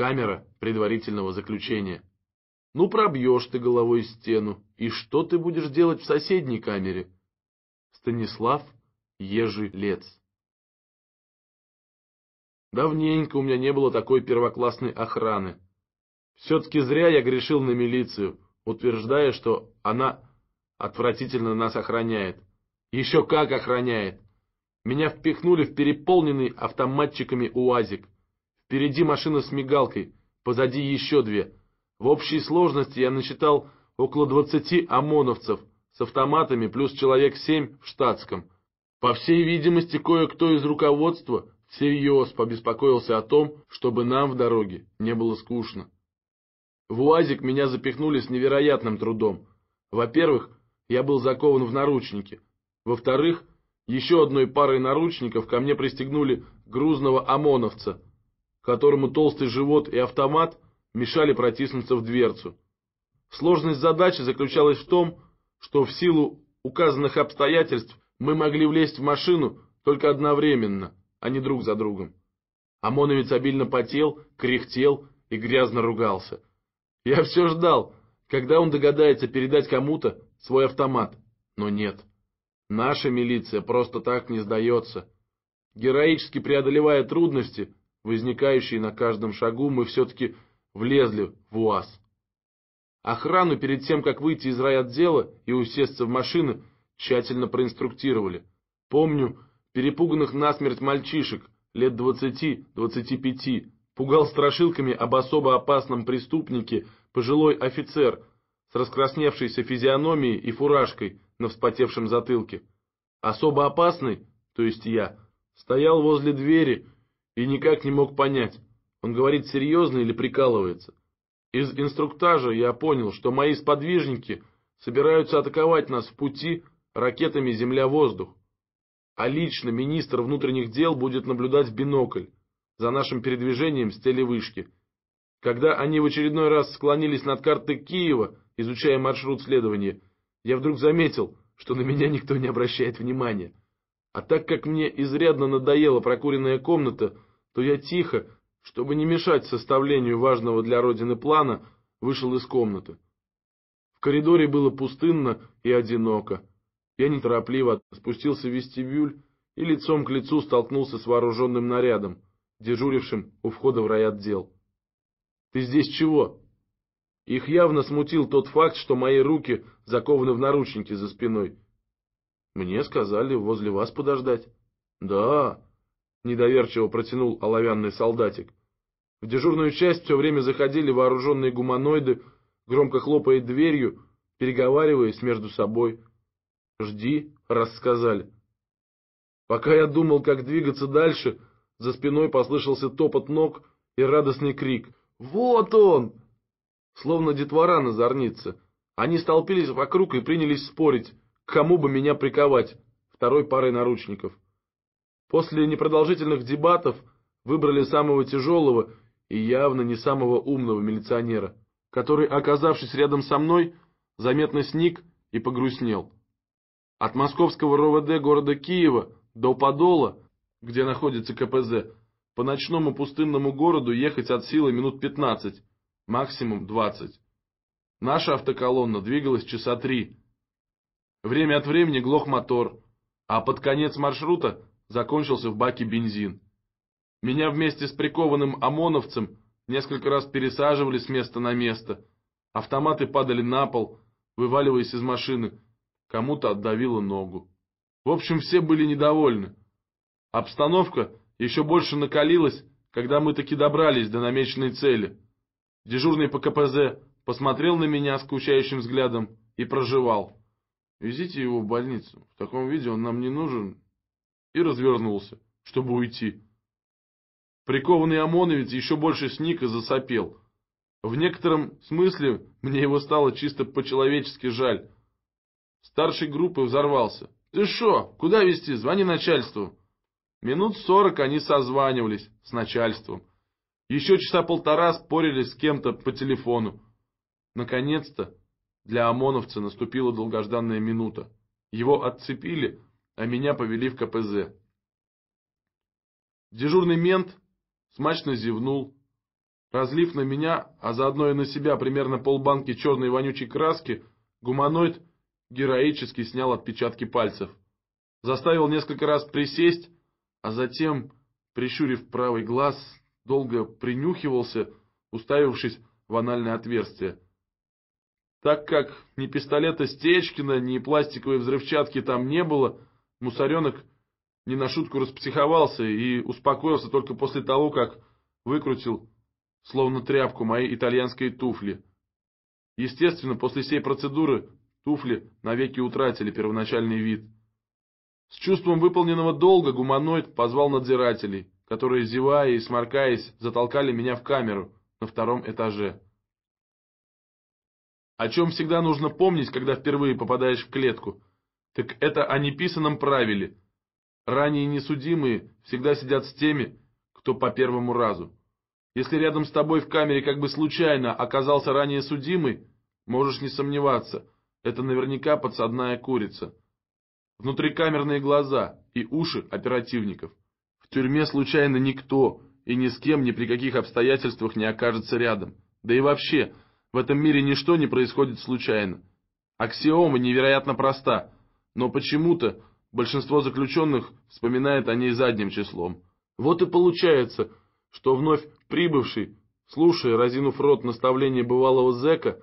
камера предварительного заключения. Ну, пробьешь ты головой стену, и что ты будешь делать в соседней камере? Станислав Ежелец Давненько у меня не было такой первоклассной охраны. Все-таки зря я грешил на милицию, утверждая, что она отвратительно нас охраняет. Еще как охраняет! Меня впихнули в переполненный автоматчиками УАЗик — Впереди машина с мигалкой, позади еще две. В общей сложности я насчитал около двадцати ОМОНовцев с автоматами плюс человек семь в штатском. По всей видимости, кое-кто из руководства всерьез побеспокоился о том, чтобы нам в дороге не было скучно. В УАЗик меня запихнули с невероятным трудом. Во-первых, я был закован в наручники. Во-вторых, еще одной парой наручников ко мне пристегнули грузного ОМОНовца — которому толстый живот и автомат мешали протиснуться в дверцу. Сложность задачи заключалась в том, что в силу указанных обстоятельств мы могли влезть в машину только одновременно, а не друг за другом. ОМОНовец обильно потел, кряхтел и грязно ругался. Я все ждал, когда он догадается передать кому-то свой автомат, но нет. Наша милиция просто так не сдается. Героически преодолевая трудности, возникающие на каждом шагу, мы все-таки влезли в УАЗ. Охрану перед тем, как выйти из райотдела и усесться в машины, тщательно проинструктировали. Помню перепуганных насмерть мальчишек, лет двадцати-двадцати пяти, пугал страшилками об особо опасном преступнике пожилой офицер с раскрасневшейся физиономией и фуражкой на вспотевшем затылке. Особо опасный, то есть я, стоял возле двери, и никак не мог понять, он говорит серьезно или прикалывается. Из инструктажа я понял, что мои сподвижники собираются атаковать нас в пути ракетами «Земля-воздух». А лично министр внутренних дел будет наблюдать в бинокль за нашим передвижением с телевышки. Когда они в очередной раз склонились над картой Киева, изучая маршрут следования, я вдруг заметил, что на меня никто не обращает внимания. А так как мне изрядно надоела прокуренная комната – то я тихо, чтобы не мешать составлению важного для Родины плана, вышел из комнаты. В коридоре было пустынно и одиноко. Я неторопливо спустился в вестибюль и лицом к лицу столкнулся с вооруженным нарядом, дежурившим у входа в райотдел. «Ты здесь чего?» Их явно смутил тот факт, что мои руки закованы в наручники за спиной. «Мне сказали возле вас подождать». «Да, — недоверчиво протянул оловянный солдатик. В дежурную часть все время заходили вооруженные гуманоиды, громко хлопая дверью, переговариваясь между собой. «Жди», — рассказали. Пока я думал, как двигаться дальше, за спиной послышался топот ног и радостный крик. «Вот он!» Словно детвора на зорнице. Они столпились вокруг и принялись спорить, к кому бы меня приковать, второй парой наручников. После непродолжительных дебатов выбрали самого тяжелого и явно не самого умного милиционера, который, оказавшись рядом со мной, заметно сник и погрустнел. От московского РОВД города Киева до Подола, где находится КПЗ, по ночному пустынному городу ехать от силы минут 15, максимум 20. Наша автоколонна двигалась часа три. Время от времени глох мотор, а под конец маршрута закончился в баке бензин. Меня вместе с прикованным ОМОНовцем несколько раз пересаживали с места на место. Автоматы падали на пол, вываливаясь из машины. Кому-то отдавило ногу. В общем, все были недовольны. Обстановка еще больше накалилась, когда мы таки добрались до намеченной цели. Дежурный по КПЗ посмотрел на меня скучающим взглядом и проживал. «Везите его в больницу. В таком виде он нам не нужен и развернулся, чтобы уйти. Прикованный ОМОНовец еще больше сник и засопел. В некотором смысле мне его стало чисто по-человечески жаль. Старший группы взорвался. «Ты шо? Куда вести? Звони начальству!» Минут сорок они созванивались с начальством. Еще часа полтора спорили с кем-то по телефону. Наконец-то для ОМОНовца наступила долгожданная минута. Его отцепили, а меня повели в КПЗ. Дежурный мент смачно зевнул, разлив на меня, а заодно и на себя примерно полбанки черной вонючей краски, гуманоид героически снял отпечатки пальцев. Заставил несколько раз присесть, а затем, прищурив правый глаз, долго принюхивался, уставившись в анальное отверстие. Так как ни пистолета Стечкина, ни пластиковой взрывчатки там не было, Мусоренок не на шутку распсиховался и успокоился только после того, как выкрутил, словно тряпку, мои итальянские туфли. Естественно, после всей процедуры туфли навеки утратили первоначальный вид. С чувством выполненного долга гуманоид позвал надзирателей, которые, зевая и сморкаясь, затолкали меня в камеру на втором этаже. О чем всегда нужно помнить, когда впервые попадаешь в клетку – так это о неписанном правиле. Ранее несудимые всегда сидят с теми, кто по первому разу. Если рядом с тобой в камере как бы случайно оказался ранее судимый, можешь не сомневаться, это наверняка подсадная курица. Внутрикамерные глаза и уши оперативников. В тюрьме случайно никто и ни с кем ни при каких обстоятельствах не окажется рядом. Да и вообще, в этом мире ничто не происходит случайно. Аксиома невероятно проста – но почему-то большинство заключенных вспоминает о ней задним числом. Вот и получается, что вновь прибывший, слушая, разинув рот наставления бывалого зэка,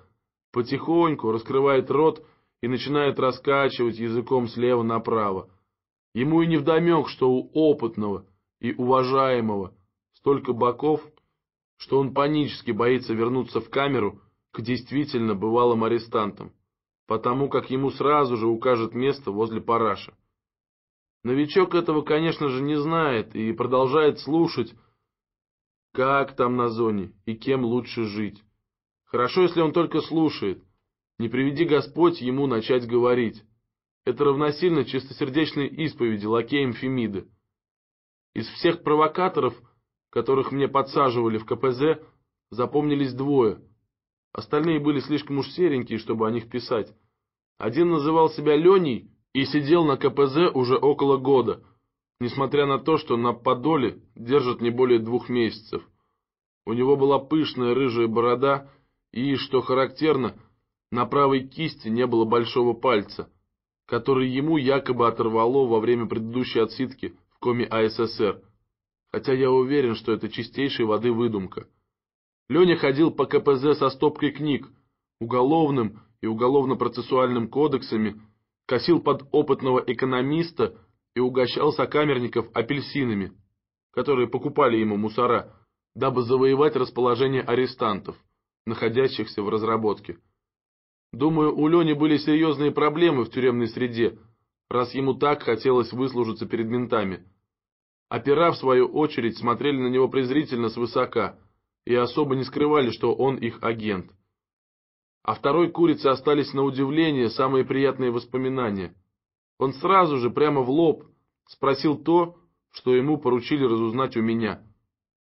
потихоньку раскрывает рот и начинает раскачивать языком слева направо. Ему и не невдомек, что у опытного и уважаемого столько боков, что он панически боится вернуться в камеру к действительно бывалым арестантам потому как ему сразу же укажет место возле параша. Новичок этого, конечно же, не знает и продолжает слушать, как там на зоне и кем лучше жить. Хорошо, если он только слушает. Не приведи Господь ему начать говорить. Это равносильно чистосердечной исповеди лакеем Фемиды. Из всех провокаторов, которых мне подсаживали в КПЗ, запомнились двое – Остальные были слишком уж серенькие, чтобы о них писать. Один называл себя Леней и сидел на КПЗ уже около года, несмотря на то, что на подоле держат не более двух месяцев. У него была пышная рыжая борода и, что характерно, на правой кисти не было большого пальца, который ему якобы оторвало во время предыдущей отсидки в коме АССР, хотя я уверен, что это чистейшей воды выдумка. Леня ходил по КПЗ со стопкой книг, уголовным и уголовно-процессуальным кодексами, косил под опытного экономиста и угощал сокамерников апельсинами, которые покупали ему мусора, дабы завоевать расположение арестантов, находящихся в разработке. Думаю, у Лени были серьезные проблемы в тюремной среде, раз ему так хотелось выслужиться перед ментами. Опера, в свою очередь, смотрели на него презрительно свысока – и особо не скрывали, что он их агент. А второй курице остались на удивление самые приятные воспоминания. Он сразу же, прямо в лоб, спросил то, что ему поручили разузнать у меня.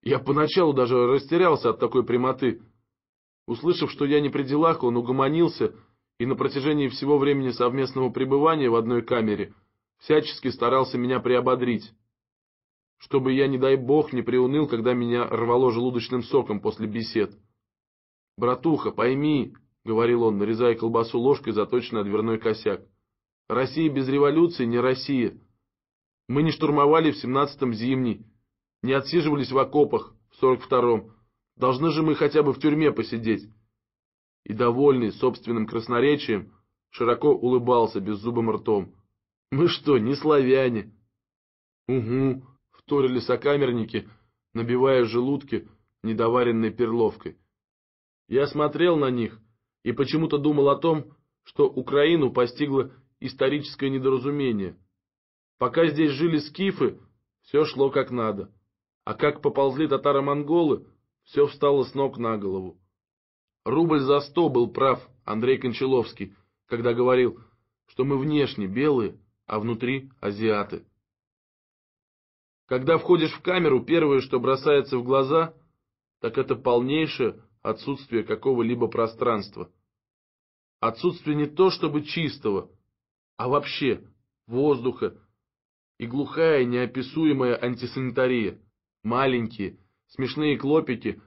Я поначалу даже растерялся от такой прямоты. Услышав, что я не при делах, он угомонился и на протяжении всего времени совместного пребывания в одной камере всячески старался меня приободрить чтобы я, не дай бог, не приуныл, когда меня рвало желудочным соком после бесед. «Братуха, пойми», — говорил он, нарезая колбасу ложкой, заточенной на дверной косяк, — «Россия без революции не Россия. Мы не штурмовали в семнадцатом зимней, не отсиживались в окопах в сорок втором. Должны же мы хотя бы в тюрьме посидеть». И, довольный собственным красноречием, широко улыбался беззубым ртом. «Мы что, не славяне?» «Угу», вторили сокамерники, набивая желудки недоваренной перловкой. Я смотрел на них и почему-то думал о том, что Украину постигло историческое недоразумение. Пока здесь жили скифы, все шло как надо. А как поползли татаро-монголы, все встало с ног на голову. Рубль за сто был прав Андрей Кончаловский, когда говорил, что мы внешне белые, а внутри азиаты. Когда входишь в камеру, первое, что бросается в глаза, так это полнейшее отсутствие какого-либо пространства. Отсутствие не то чтобы чистого, а вообще воздуха и глухая неописуемая антисанитария. Маленькие, смешные клопики,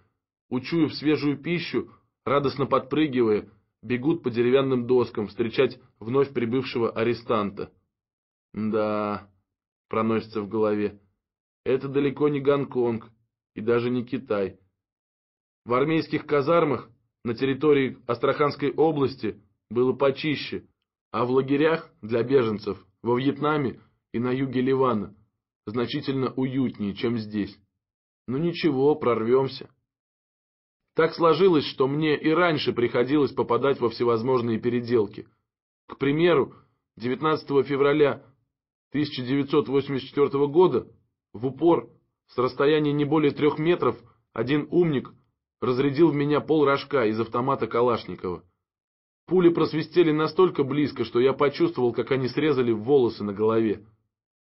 учуяв свежую пищу, радостно подпрыгивая, бегут по деревянным доскам встречать вновь прибывшего арестанта. «Да», — проносится в голове, — это далеко не Гонконг и даже не Китай. В армейских казармах на территории Астраханской области было почище, а в лагерях для беженцев во Вьетнаме и на юге Ливана значительно уютнее, чем здесь. Но ну ничего, прорвемся. Так сложилось, что мне и раньше приходилось попадать во всевозможные переделки. К примеру, 19 февраля 1984 года в упор, с расстояния не более трех метров, один умник разрядил в меня пол рожка из автомата Калашникова. Пули просвистели настолько близко, что я почувствовал, как они срезали волосы на голове.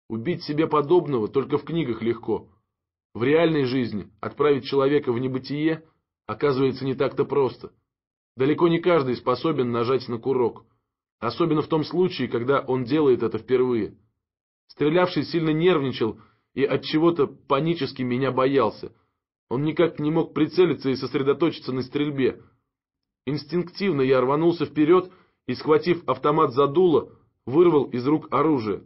Убить себе подобного только в книгах легко. В реальной жизни отправить человека в небытие оказывается не так-то просто. Далеко не каждый способен нажать на курок. Особенно в том случае, когда он делает это впервые. Стрелявший сильно нервничал и от чего то панически меня боялся. Он никак не мог прицелиться и сосредоточиться на стрельбе. Инстинктивно я рванулся вперед и, схватив автомат за дуло, вырвал из рук оружие.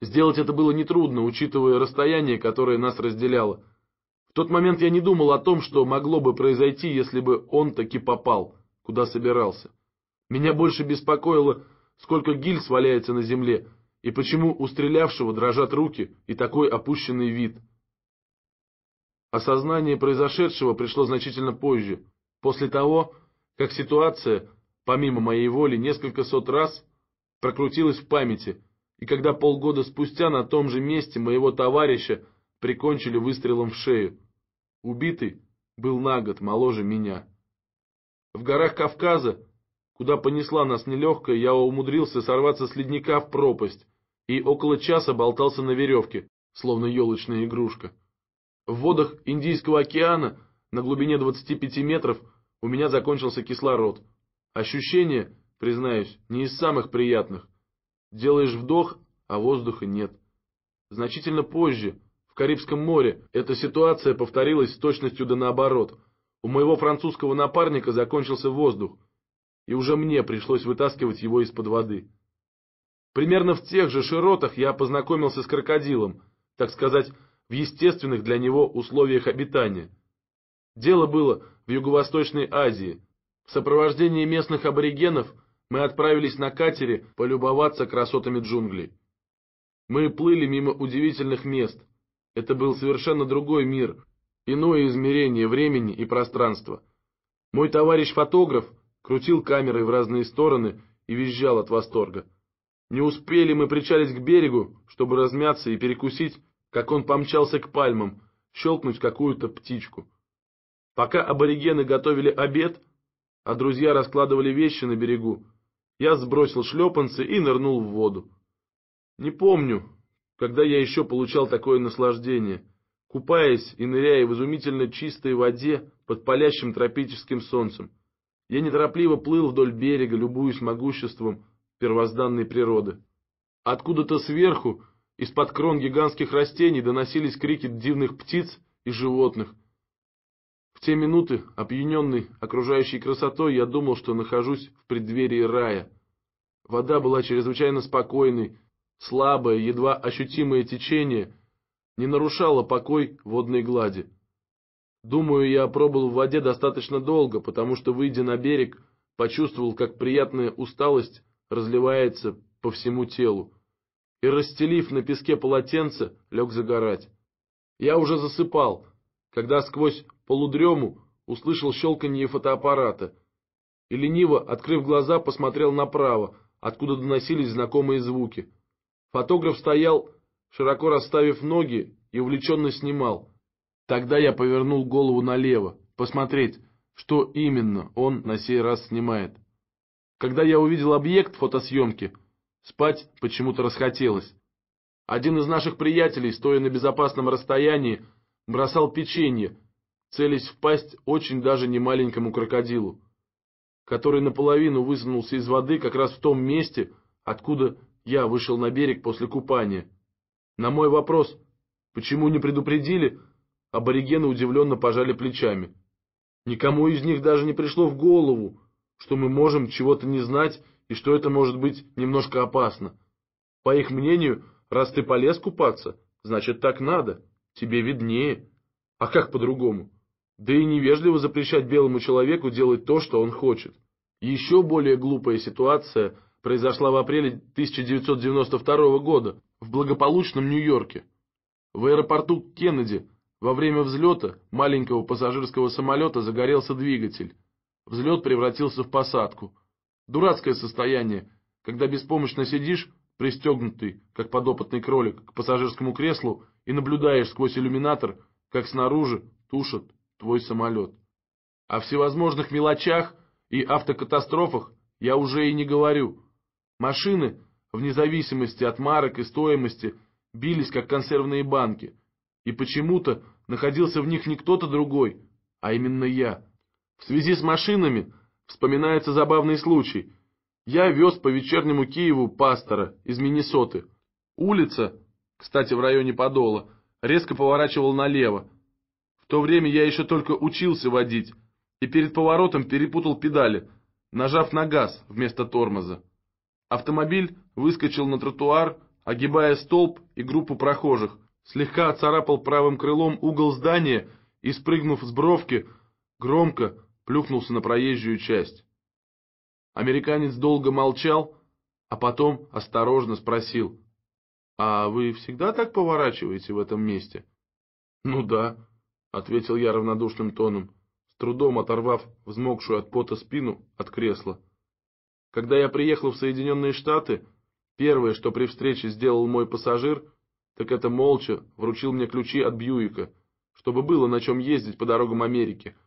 Сделать это было нетрудно, учитывая расстояние, которое нас разделяло. В тот момент я не думал о том, что могло бы произойти, если бы он таки попал, куда собирался. Меня больше беспокоило, сколько гильз валяется на земле, и почему у стрелявшего дрожат руки и такой опущенный вид? Осознание произошедшего пришло значительно позже, после того, как ситуация, помимо моей воли, несколько сот раз прокрутилась в памяти, и когда полгода спустя на том же месте моего товарища прикончили выстрелом в шею. Убитый был на год моложе меня. В горах Кавказа, куда понесла нас нелегкая, я умудрился сорваться с ледника в пропасть, и около часа болтался на веревке, словно елочная игрушка. В водах Индийского океана на глубине 25 метров у меня закончился кислород. Ощущение, признаюсь, не из самых приятных. Делаешь вдох, а воздуха нет. Значительно позже, в Карибском море, эта ситуация повторилась с точностью да наоборот. У моего французского напарника закончился воздух, и уже мне пришлось вытаскивать его из-под воды. Примерно в тех же широтах я познакомился с крокодилом, так сказать, в естественных для него условиях обитания. Дело было в Юго-Восточной Азии. В сопровождении местных аборигенов мы отправились на катере полюбоваться красотами джунглей. Мы плыли мимо удивительных мест. Это был совершенно другой мир, иное измерение времени и пространства. Мой товарищ-фотограф крутил камерой в разные стороны и визжал от восторга. Не успели мы причалить к берегу, чтобы размяться и перекусить, как он помчался к пальмам, щелкнуть какую-то птичку. Пока аборигены готовили обед, а друзья раскладывали вещи на берегу, я сбросил шлепанцы и нырнул в воду. Не помню, когда я еще получал такое наслаждение, купаясь и ныряя в изумительно чистой воде под палящим тропическим солнцем. Я неторопливо плыл вдоль берега, любуясь могуществом, первозданной природы. Откуда-то сверху, из-под крон гигантских растений, доносились крики дивных птиц и животных. В те минуты, опьяненный окружающей красотой, я думал, что нахожусь в преддверии рая. Вода была чрезвычайно спокойной, слабое, едва ощутимое течение не нарушало покой водной глади. Думаю, я пробыл в воде достаточно долго, потому что, выйдя на берег, почувствовал, как приятная усталость разливается по всему телу, и, расстелив на песке полотенце, лег загорать. Я уже засыпал, когда сквозь полудрему услышал щелканье фотоаппарата и, лениво, открыв глаза, посмотрел направо, откуда доносились знакомые звуки. Фотограф стоял, широко расставив ноги, и увлеченно снимал. Тогда я повернул голову налево, посмотреть, что именно он на сей раз снимает. Когда я увидел объект фотосъемки, спать почему-то расхотелось. Один из наших приятелей, стоя на безопасном расстоянии, бросал печенье, целясь в пасть очень даже немаленькому крокодилу, который наполовину высунулся из воды как раз в том месте, откуда я вышел на берег после купания. На мой вопрос, почему не предупредили, аборигены удивленно пожали плечами. Никому из них даже не пришло в голову, что мы можем чего-то не знать и что это может быть немножко опасно. По их мнению, раз ты полез купаться, значит так надо, тебе виднее. А как по-другому? Да и невежливо запрещать белому человеку делать то, что он хочет. Еще более глупая ситуация произошла в апреле 1992 года в благополучном Нью-Йорке. В аэропорту Кеннеди во время взлета маленького пассажирского самолета загорелся двигатель. Взлет превратился в посадку. Дурацкое состояние, когда беспомощно сидишь, пристегнутый, как подопытный кролик, к пассажирскому креслу и наблюдаешь сквозь иллюминатор, как снаружи тушат твой самолет. О всевозможных мелочах и автокатастрофах я уже и не говорю. Машины, вне зависимости от марок и стоимости, бились, как консервные банки. И почему-то находился в них не кто-то другой, а именно я. В связи с машинами вспоминается забавный случай. Я вез по вечернему Киеву пастора из Миннесоты. Улица, кстати, в районе Подола, резко поворачивал налево. В то время я еще только учился водить, и перед поворотом перепутал педали, нажав на газ вместо тормоза. Автомобиль выскочил на тротуар, огибая столб и группу прохожих, слегка оцарапал правым крылом угол здания и, спрыгнув с бровки, громко, плюхнулся на проезжую часть. Американец долго молчал, а потом осторожно спросил. «А вы всегда так поворачиваете в этом месте?» «Ну да», — ответил я равнодушным тоном, с трудом оторвав взмокшую от пота спину от кресла. Когда я приехал в Соединенные Штаты, первое, что при встрече сделал мой пассажир, так это молча вручил мне ключи от Бьюика, чтобы было на чем ездить по дорогам Америки —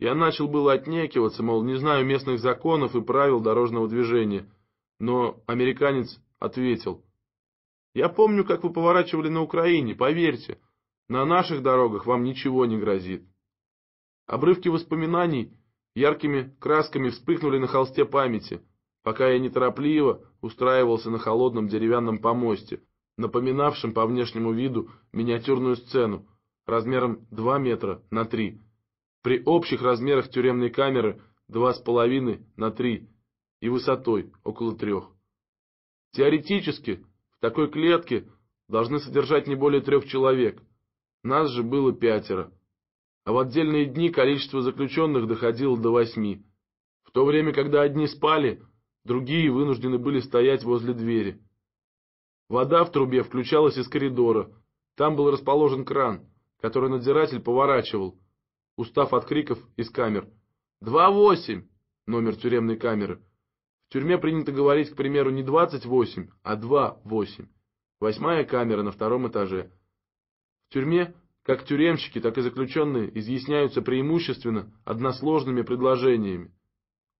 я начал было отнекиваться, мол, не знаю местных законов и правил дорожного движения. Но американец ответил. «Я помню, как вы поворачивали на Украине, поверьте. На наших дорогах вам ничего не грозит». Обрывки воспоминаний яркими красками вспыхнули на холсте памяти, пока я неторопливо устраивался на холодном деревянном помосте, напоминавшем по внешнему виду миниатюрную сцену размером 2 метра на 3 при общих размерах тюремной камеры 2,5 на 3 и высотой около 3. Теоретически в такой клетке должны содержать не более трех человек, нас же было пятеро. А в отдельные дни количество заключенных доходило до восьми, в то время, когда одни спали, другие вынуждены были стоять возле двери. Вода в трубе включалась из коридора, там был расположен кран, который надзиратель поворачивал, устав от криков из камер. «Два восемь!» — номер тюремной камеры. В тюрьме принято говорить, к примеру, не двадцать восемь, а два восемь. Восьмая камера на втором этаже. В тюрьме как тюремщики, так и заключенные изъясняются преимущественно односложными предложениями.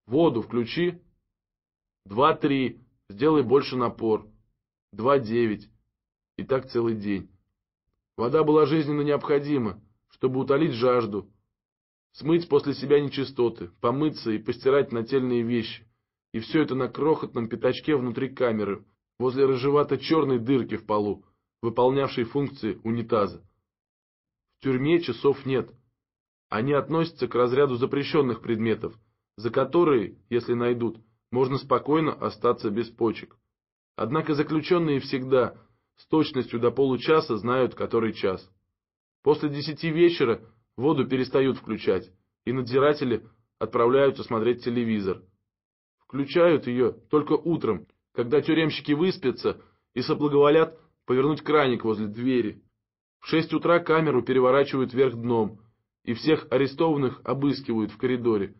«Воду включи!» «Два-три!» «Сделай больше напор!» «Два-девять!» И так целый день. Вода была жизненно необходима, чтобы утолить жажду, Смыть после себя нечистоты, помыться и постирать нательные вещи. И все это на крохотном пятачке внутри камеры, возле рыжевато-черной дырки в полу, выполнявшей функции унитаза. В тюрьме часов нет. Они относятся к разряду запрещенных предметов, за которые, если найдут, можно спокойно остаться без почек. Однако заключенные всегда с точностью до получаса знают, который час. После десяти вечера Воду перестают включать, и надзиратели отправляются смотреть телевизор. Включают ее только утром, когда тюремщики выспятся и соблаговолят повернуть краник возле двери. В шесть утра камеру переворачивают вверх дном, и всех арестованных обыскивают в коридоре.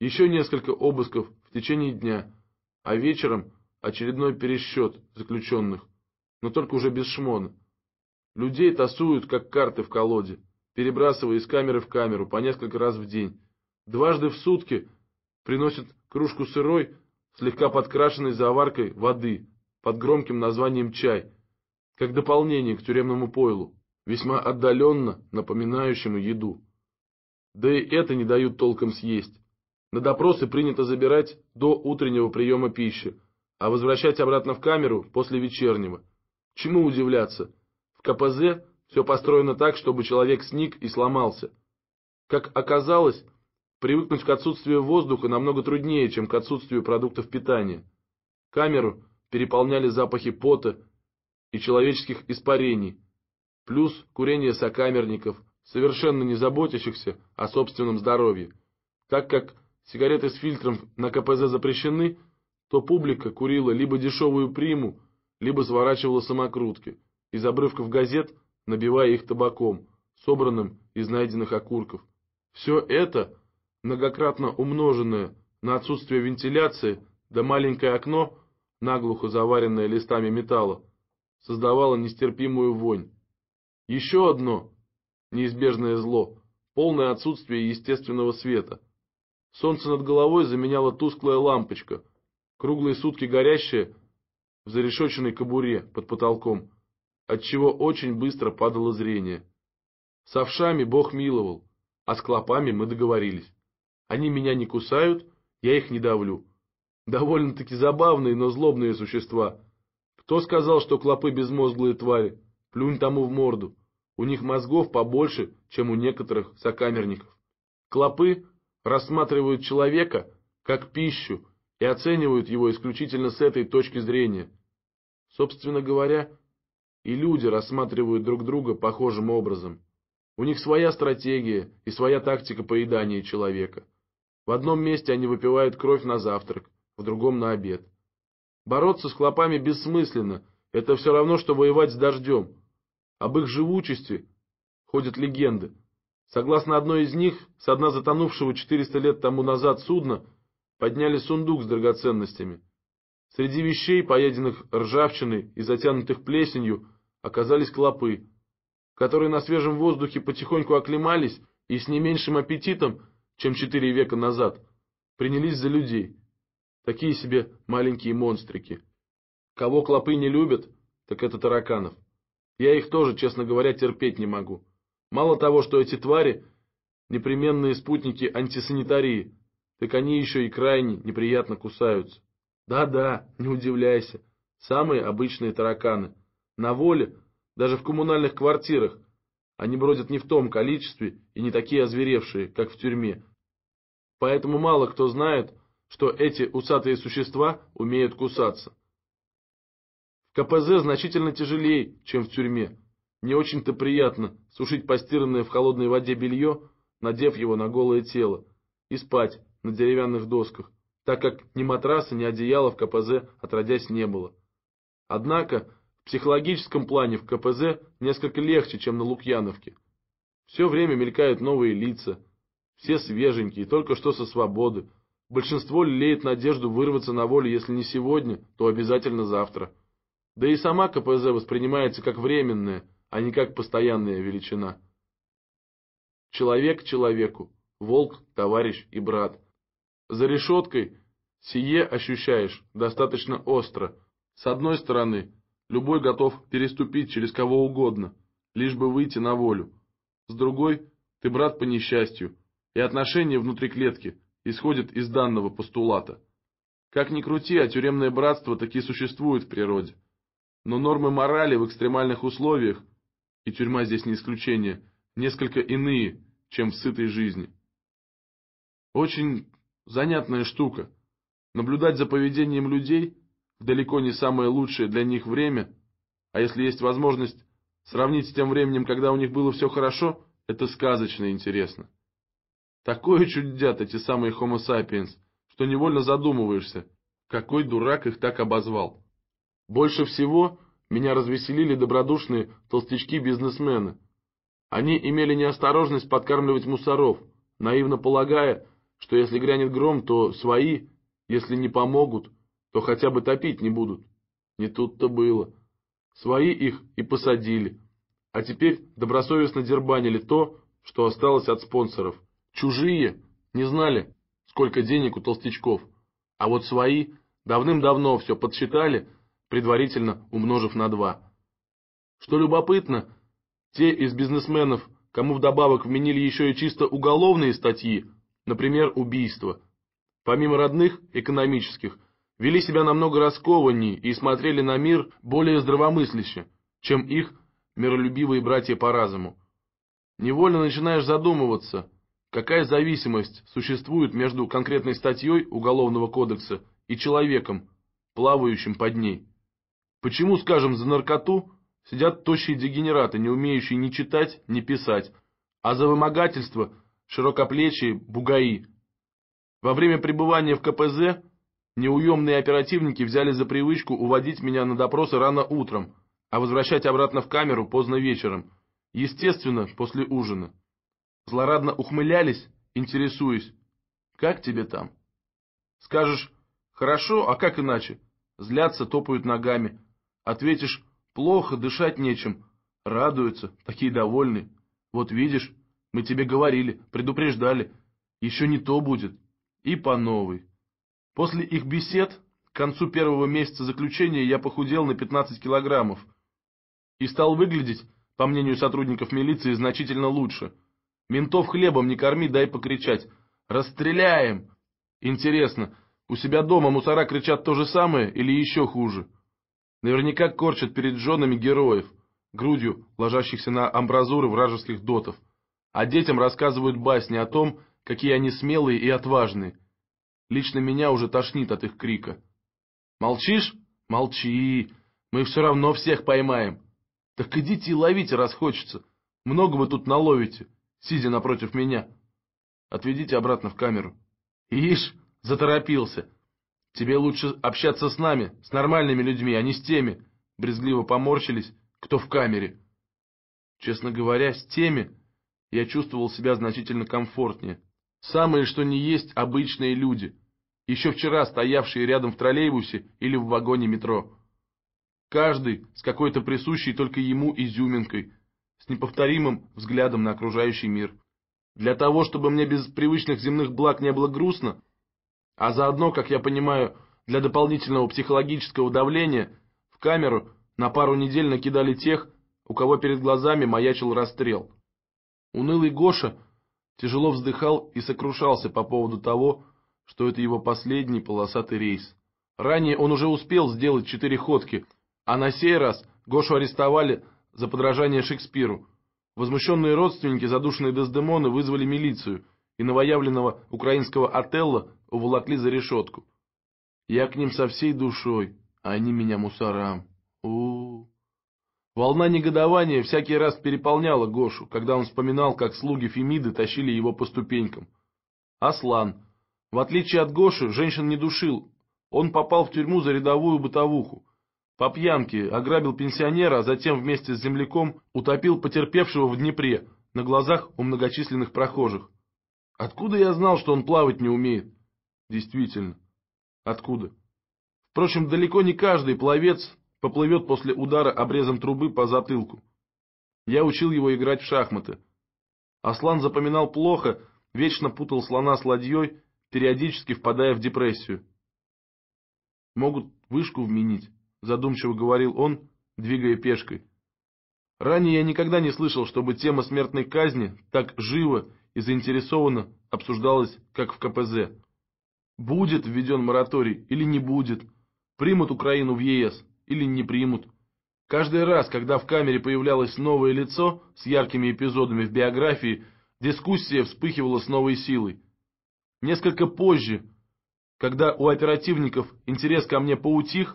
Еще несколько обысков в течение дня, а вечером очередной пересчет заключенных, но только уже без шмона. Людей тасуют, как карты в колоде перебрасывая из камеры в камеру по несколько раз в день. Дважды в сутки приносят кружку сырой, слегка подкрашенной заваркой воды под громким названием «чай», как дополнение к тюремному пойлу, весьма отдаленно напоминающему еду. Да и это не дают толком съесть. На допросы принято забирать до утреннего приема пищи, а возвращать обратно в камеру после вечернего. Чему удивляться? В КПЗ все построено так, чтобы человек сник и сломался. Как оказалось, привыкнуть к отсутствию воздуха намного труднее, чем к отсутствию продуктов питания. Камеру переполняли запахи пота и человеческих испарений, плюс курение сокамерников, совершенно не заботящихся о собственном здоровье. Так как сигареты с фильтром на КПЗ запрещены, то публика курила либо дешевую приму, либо сворачивала самокрутки. Из обрывков газет – набивая их табаком, собранным из найденных окурков. Все это, многократно умноженное на отсутствие вентиляции, да маленькое окно, наглухо заваренное листами металла, создавало нестерпимую вонь. Еще одно неизбежное зло – полное отсутствие естественного света. Солнце над головой заменяла тусклая лампочка, круглые сутки горящая в зарешоченной кобуре под потолком – отчего очень быстро падало зрение. С овшами Бог миловал, а с клопами мы договорились. Они меня не кусают, я их не давлю. Довольно-таки забавные, но злобные существа. Кто сказал, что клопы безмозглые твари? Плюнь тому в морду. У них мозгов побольше, чем у некоторых сокамерников. Клопы рассматривают человека как пищу и оценивают его исключительно с этой точки зрения. Собственно говоря, и люди рассматривают друг друга похожим образом. У них своя стратегия и своя тактика поедания человека. В одном месте они выпивают кровь на завтрак, в другом на обед. Бороться с хлопами бессмысленно, это все равно, что воевать с дождем. Об их живучести ходят легенды. Согласно одной из них, с дна затонувшего 400 лет тому назад судна подняли сундук с драгоценностями. Среди вещей, поеденных ржавчиной и затянутых плесенью, оказались клопы, которые на свежем воздухе потихоньку оклемались и с не меньшим аппетитом, чем четыре века назад, принялись за людей. Такие себе маленькие монстрики. Кого клопы не любят, так это тараканов. Я их тоже, честно говоря, терпеть не могу. Мало того, что эти твари — непременные спутники антисанитарии, так они еще и крайне неприятно кусаются. Да-да, не удивляйся, самые обычные тараканы — на воле, даже в коммунальных квартирах. Они бродят не в том количестве и не такие озверевшие, как в тюрьме. Поэтому мало кто знает, что эти усатые существа умеют кусаться. В КПЗ значительно тяжелее, чем в тюрьме. Не очень-то приятно сушить постиранное в холодной воде белье, надев его на голое тело, и спать на деревянных досках, так как ни матраса, ни одеяла в КПЗ отродясь не было. Однако психологическом плане в КПЗ несколько легче, чем на Лукьяновке. Все время мелькают новые лица, все свеженькие, только что со свободы. Большинство лелеет надежду вырваться на волю, если не сегодня, то обязательно завтра. Да и сама КПЗ воспринимается как временная, а не как постоянная величина. Человек человеку, волк, товарищ и брат. За решеткой сие ощущаешь достаточно остро. С одной стороны, Любой готов переступить через кого угодно, лишь бы выйти на волю. С другой, ты брат по несчастью, и отношения внутри клетки исходят из данного постулата. Как ни крути, а тюремное братство таки существует в природе. Но нормы морали в экстремальных условиях, и тюрьма здесь не исключение, несколько иные, чем в сытой жизни. Очень занятная штука. Наблюдать за поведением людей далеко не самое лучшее для них время, а если есть возможность сравнить с тем временем, когда у них было все хорошо, это сказочно интересно. Такое чудят эти самые Homo sapiens, что невольно задумываешься, какой дурак их так обозвал. Больше всего меня развеселили добродушные толстячки-бизнесмены. Они имели неосторожность подкармливать мусоров, наивно полагая, что если грянет гром, то свои, если не помогут, то хотя бы топить не будут. Не тут-то было. Свои их и посадили. А теперь добросовестно дербанили то, что осталось от спонсоров. Чужие не знали, сколько денег у толстячков. А вот свои давным-давно все подсчитали, предварительно умножив на два. Что любопытно, те из бизнесменов, кому вдобавок вменили еще и чисто уголовные статьи, например, убийство, помимо родных, экономических – вели себя намного раскованнее и смотрели на мир более здравомысляще, чем их миролюбивые братья по разуму. Невольно начинаешь задумываться, какая зависимость существует между конкретной статьей Уголовного кодекса и человеком, плавающим под ней. Почему, скажем, за наркоту сидят тощие дегенераты, не умеющие ни читать, ни писать, а за вымогательство – широкоплечие бугаи? Во время пребывания в КПЗ Неуемные оперативники взяли за привычку уводить меня на допросы рано утром, а возвращать обратно в камеру поздно вечером. Естественно, после ужина. Злорадно ухмылялись, интересуясь. «Как тебе там?» Скажешь «Хорошо, а как иначе?» Злятся, топают ногами. Ответишь «Плохо, дышать нечем». Радуются, такие довольны. «Вот видишь, мы тебе говорили, предупреждали. Еще не то будет». И по новой. После их бесед к концу первого месяца заключения я похудел на 15 килограммов и стал выглядеть, по мнению сотрудников милиции, значительно лучше. Ментов хлебом не корми, дай покричать. «Расстреляем!» Интересно, у себя дома мусора кричат то же самое или еще хуже? Наверняка корчат перед женами героев, грудью ложащихся на амбразуры вражеских дотов. А детям рассказывают басни о том, какие они смелые и отважные – Лично меня уже тошнит от их крика. «Молчишь? Молчи! Мы все равно всех поймаем!» «Так идите и ловите, раз хочется! Много вы тут наловите, сидя напротив меня!» «Отведите обратно в камеру!» «Ишь!» — заторопился. «Тебе лучше общаться с нами, с нормальными людьми, а не с теми!» Брезгливо поморщились, кто в камере. Честно говоря, с теми я чувствовал себя значительно комфортнее. Самые, что ни есть, обычные люди — еще вчера стоявшие рядом в троллейбусе или в вагоне метро. Каждый с какой-то присущей только ему изюминкой, с неповторимым взглядом на окружающий мир. Для того, чтобы мне без привычных земных благ не было грустно, а заодно, как я понимаю, для дополнительного психологического давления, в камеру на пару недель накидали тех, у кого перед глазами маячил расстрел. Унылый Гоша тяжело вздыхал и сокрушался по поводу того, что это его последний полосатый рейс. Ранее он уже успел сделать четыре ходки, а на сей раз Гошу арестовали за подражание Шекспиру. Возмущенные родственники задушенные Дездемоны вызвали милицию, и новоявленного украинского Отелла уволокли за решетку. Я к ним со всей душой, а они меня мусорам. У, -у, у Волна негодования всякий раз переполняла Гошу, когда он вспоминал, как слуги Фемиды тащили его по ступенькам. Аслан, в отличие от Гоши, женщин не душил. Он попал в тюрьму за рядовую бытовуху. По пьянке ограбил пенсионера, а затем вместе с земляком утопил потерпевшего в Днепре на глазах у многочисленных прохожих. Откуда я знал, что он плавать не умеет? Действительно. Откуда? Впрочем, далеко не каждый пловец поплывет после удара обрезом трубы по затылку. Я учил его играть в шахматы. Аслан запоминал плохо, вечно путал слона с ладьей периодически впадая в депрессию. Могут вышку вменить, задумчиво говорил он, двигая пешкой. Ранее я никогда не слышал, чтобы тема смертной казни так живо и заинтересованно обсуждалась, как в КПЗ. Будет введен мораторий или не будет, примут Украину в ЕС или не примут. Каждый раз, когда в камере появлялось новое лицо с яркими эпизодами в биографии, дискуссия вспыхивала с новой силой. Несколько позже, когда у оперативников интерес ко мне поутих,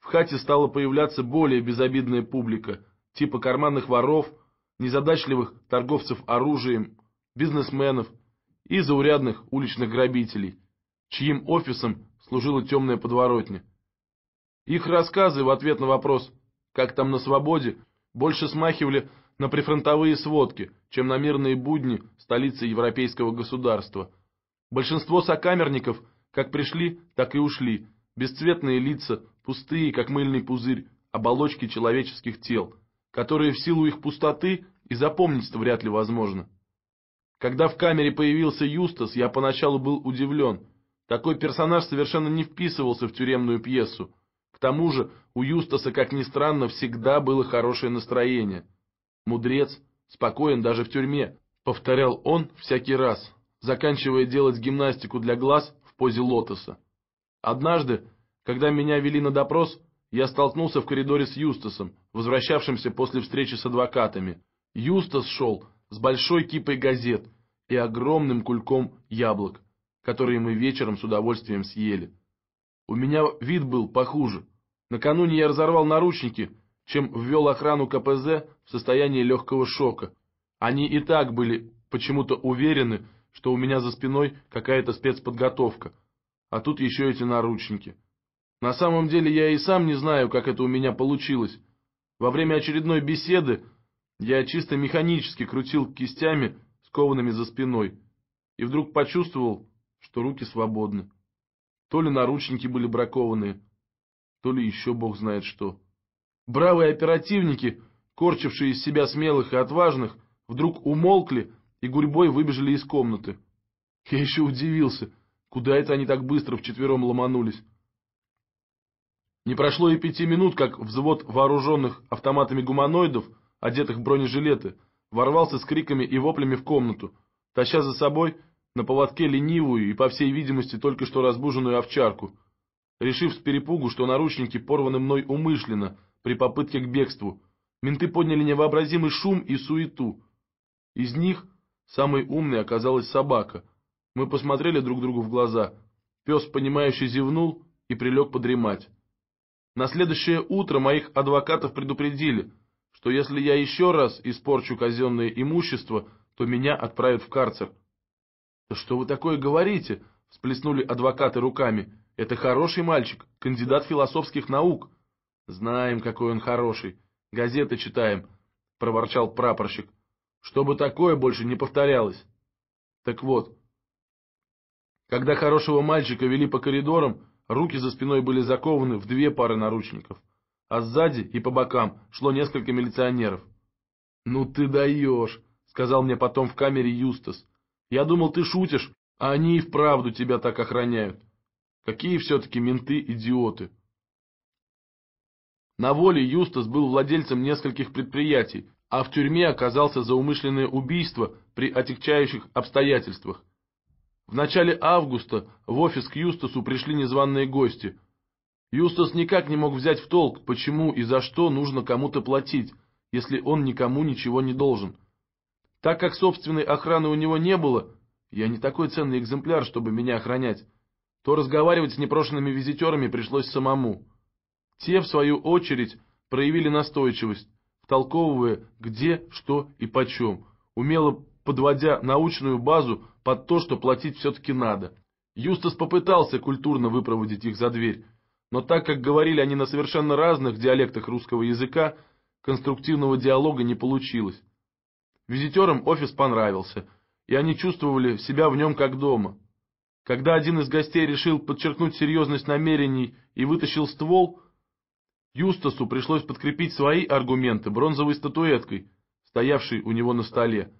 в хате стала появляться более безобидная публика, типа карманных воров, незадачливых торговцев оружием, бизнесменов и заурядных уличных грабителей, чьим офисом служила темная подворотня. Их рассказы в ответ на вопрос «Как там на свободе?» больше смахивали на прифронтовые сводки, чем на мирные будни столицы европейского государства – Большинство сокамерников как пришли, так и ушли. Бесцветные лица, пустые, как мыльный пузырь, оболочки человеческих тел, которые в силу их пустоты и запомнить-то вряд ли возможно. Когда в камере появился Юстас, я поначалу был удивлен. Такой персонаж совершенно не вписывался в тюремную пьесу. К тому же у Юстаса, как ни странно, всегда было хорошее настроение. «Мудрец, спокоен даже в тюрьме», — повторял он всякий раз заканчивая делать гимнастику для глаз в позе лотоса. Однажды, когда меня вели на допрос, я столкнулся в коридоре с Юстасом, возвращавшимся после встречи с адвокатами. Юстас шел с большой кипой газет и огромным кульком яблок, которые мы вечером с удовольствием съели. У меня вид был похуже. Накануне я разорвал наручники, чем ввел охрану КПЗ в состояние легкого шока. Они и так были почему-то уверены, что у меня за спиной какая-то спецподготовка, а тут еще эти наручники. На самом деле я и сам не знаю, как это у меня получилось. Во время очередной беседы я чисто механически крутил кистями, скованными за спиной, и вдруг почувствовал, что руки свободны. То ли наручники были бракованные, то ли еще бог знает что. Бравые оперативники, корчившие из себя смелых и отважных, вдруг умолкли и гурьбой выбежали из комнаты. Я еще удивился, куда это они так быстро вчетвером ломанулись. Не прошло и пяти минут, как взвод вооруженных автоматами гуманоидов, одетых в бронежилеты, ворвался с криками и воплями в комнату, таща за собой на поводке ленивую и, по всей видимости, только что разбуженную овчарку, решив с перепугу, что наручники порваны мной умышленно при попытке к бегству. Менты подняли невообразимый шум и суету. Из них Самой умной оказалась собака. Мы посмотрели друг другу в глаза. Пес, понимающе зевнул и прилег подремать. На следующее утро моих адвокатов предупредили, что если я еще раз испорчу казенное имущество, то меня отправят в карцер. «Да что вы такое говорите?» — всплеснули адвокаты руками. «Это хороший мальчик, кандидат философских наук». «Знаем, какой он хороший. Газеты читаем», — проворчал прапорщик чтобы такое больше не повторялось. Так вот, когда хорошего мальчика вели по коридорам, руки за спиной были закованы в две пары наручников, а сзади и по бокам шло несколько милиционеров. «Ну ты даешь!» — сказал мне потом в камере Юстас. «Я думал, ты шутишь, а они и вправду тебя так охраняют. Какие все-таки менты-идиоты!» На воле Юстас был владельцем нескольких предприятий, а в тюрьме оказался за умышленное убийство при отягчающих обстоятельствах. В начале августа в офис к Юстасу пришли незваные гости. Юстас никак не мог взять в толк, почему и за что нужно кому-то платить, если он никому ничего не должен. Так как собственной охраны у него не было, я не такой ценный экземпляр, чтобы меня охранять, то разговаривать с непрошенными визитерами пришлось самому. Те, в свою очередь, проявили настойчивость, толковывая где, что и почем, умело подводя научную базу под то, что платить все-таки надо. Юстас попытался культурно выпроводить их за дверь, но так как говорили они на совершенно разных диалектах русского языка, конструктивного диалога не получилось. Визитерам офис понравился, и они чувствовали себя в нем как дома. Когда один из гостей решил подчеркнуть серьезность намерений и вытащил ствол, Юстасу пришлось подкрепить свои аргументы бронзовой статуэткой, стоявшей у него на столе.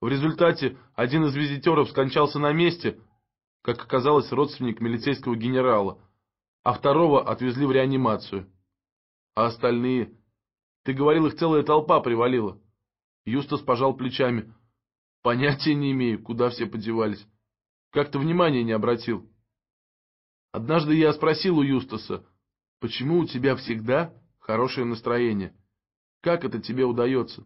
В результате один из визитеров скончался на месте, как оказалось, родственник милицейского генерала, а второго отвезли в реанимацию. А остальные? Ты говорил, их целая толпа привалила. Юстас пожал плечами. Понятия не имею, куда все подевались. Как-то внимания не обратил. Однажды я спросил у Юстаса, Почему у тебя всегда хорошее настроение? Как это тебе удается?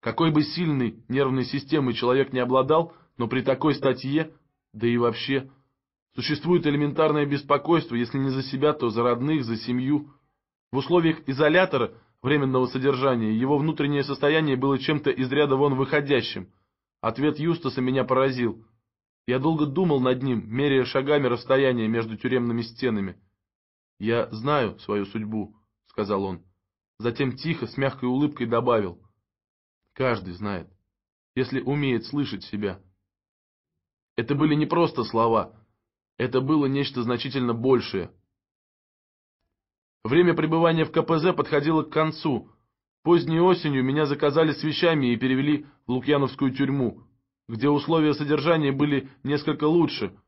Какой бы сильной нервной системой человек не обладал, но при такой статье, да и вообще, существует элементарное беспокойство, если не за себя, то за родных, за семью. В условиях изолятора временного содержания его внутреннее состояние было чем-то из ряда вон выходящим. Ответ Юстаса меня поразил. Я долго думал над ним, меряя шагами расстояние между тюремными стенами. «Я знаю свою судьбу», — сказал он. Затем тихо, с мягкой улыбкой добавил. «Каждый знает, если умеет слышать себя». Это были не просто слова, это было нечто значительно большее. Время пребывания в КПЗ подходило к концу. Поздней осенью меня заказали с вещами и перевели в Лукьяновскую тюрьму, где условия содержания были несколько лучше —